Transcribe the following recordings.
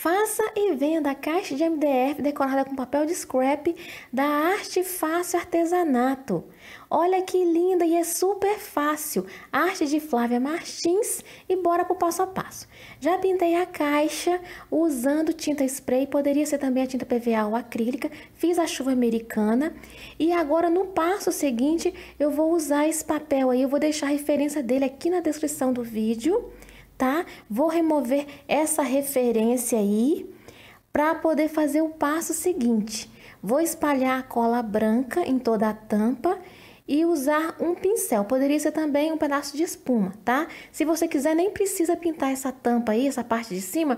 Faça e venda a caixa de MDF decorada com papel de scrap da Arte Fácil Artesanato. Olha que linda e é super fácil. Arte de Flávia Martins e bora pro passo a passo. Já pintei a caixa usando tinta spray, poderia ser também a tinta PVA ou acrílica. Fiz a chuva americana e agora no passo seguinte eu vou usar esse papel aí, eu vou deixar a referência dele aqui na descrição do vídeo tá? Vou remover essa referência aí para poder fazer o passo seguinte. Vou espalhar a cola branca em toda a tampa e usar um pincel. Poderia ser também um pedaço de espuma, tá? Se você quiser, nem precisa pintar essa tampa aí, essa parte de cima.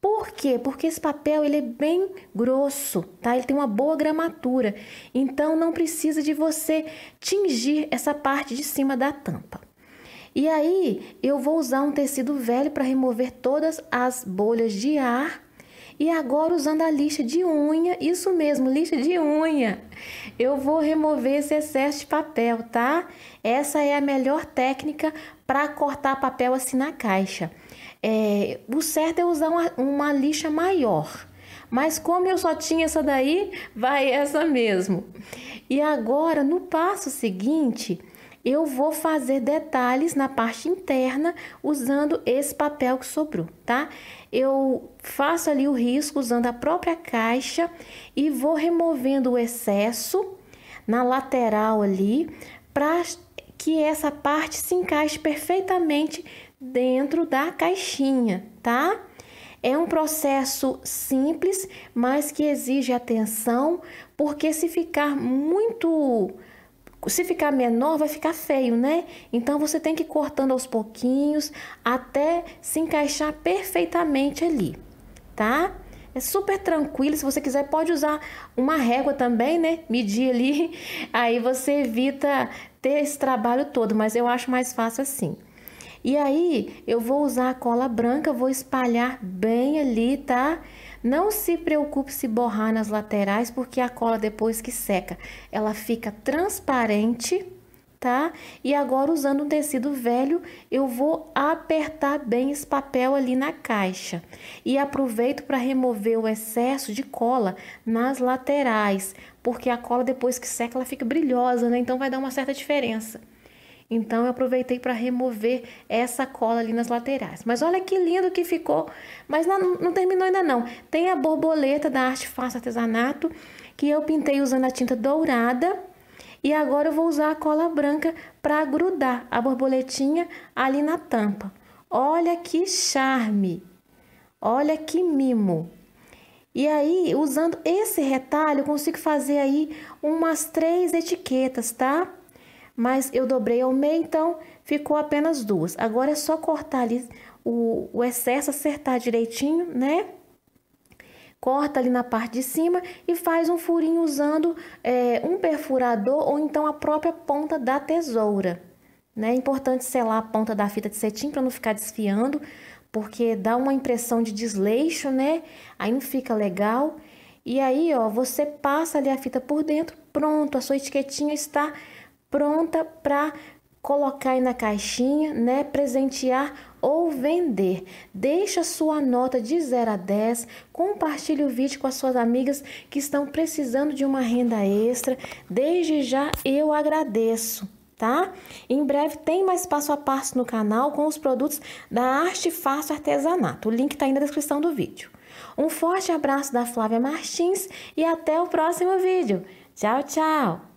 Por quê? Porque esse papel ele é bem grosso, tá? Ele tem uma boa gramatura. Então não precisa de você tingir essa parte de cima da tampa. E aí eu vou usar um tecido velho para remover todas as bolhas de ar. E agora usando a lixa de unha, isso mesmo, lixa de unha. Eu vou remover esse excesso de papel, tá? Essa é a melhor técnica para cortar papel assim na caixa. É, o certo é usar uma, uma lixa maior. Mas como eu só tinha essa daí, vai essa mesmo. E agora, no passo seguinte, eu vou fazer detalhes na parte interna usando esse papel que sobrou, tá? Eu faço ali o risco usando a própria caixa e vou removendo o excesso na lateral ali para que essa parte se encaixe perfeitamente dentro da caixinha, tá? É um processo simples, mas que exige atenção, porque se ficar muito se ficar menor, vai ficar feio, né? Então você tem que ir cortando aos pouquinhos até se encaixar perfeitamente ali, tá? É super tranquilo. Se você quiser, pode usar uma régua também, né? Medir ali. Aí você evita ter esse trabalho todo, mas eu acho mais fácil assim. E aí, eu vou usar a cola branca, vou espalhar bem ali, tá? Tá? Não se preocupe se borrar nas laterais, porque a cola depois que seca, ela fica transparente, tá? E agora usando um tecido velho, eu vou apertar bem esse papel ali na caixa. E aproveito para remover o excesso de cola nas laterais, porque a cola depois que seca, ela fica brilhosa, né? Então vai dar uma certa diferença. Então eu aproveitei para remover essa cola ali nas laterais. Mas olha que lindo que ficou. Mas não, não terminou ainda não. Tem a borboleta da Arte Fácil Artesanato, que eu pintei usando a tinta dourada. E agora eu vou usar a cola branca para grudar a borboletinha ali na tampa. Olha que charme! Olha que mimo! E aí, usando esse retalho, eu consigo fazer aí umas três etiquetas, tá? mas eu dobrei ao meio, então ficou apenas duas. Agora é só cortar ali o, o excesso, acertar direitinho, né? Corta ali na parte de cima e faz um furinho usando é, um perfurador ou então a própria ponta da tesoura. Né? É importante selar a ponta da fita de cetim para não ficar desfiando, porque dá uma impressão de desleixo, né? Aí não fica legal. E aí, ó, você passa ali a fita por dentro, pronto, a sua etiquetinha está pronta para colocar aí na caixinha, né, presentear ou vender. Deixa sua nota de 0 a 10, compartilhe o vídeo com as suas amigas que estão precisando de uma renda extra. Desde já eu agradeço. Tá? Em breve tem mais passo a passo no canal com os produtos da Arte Fácil Artesanato. O link está aí na descrição do vídeo. Um forte abraço da Flávia Martins e até o próximo vídeo. Tchau, tchau!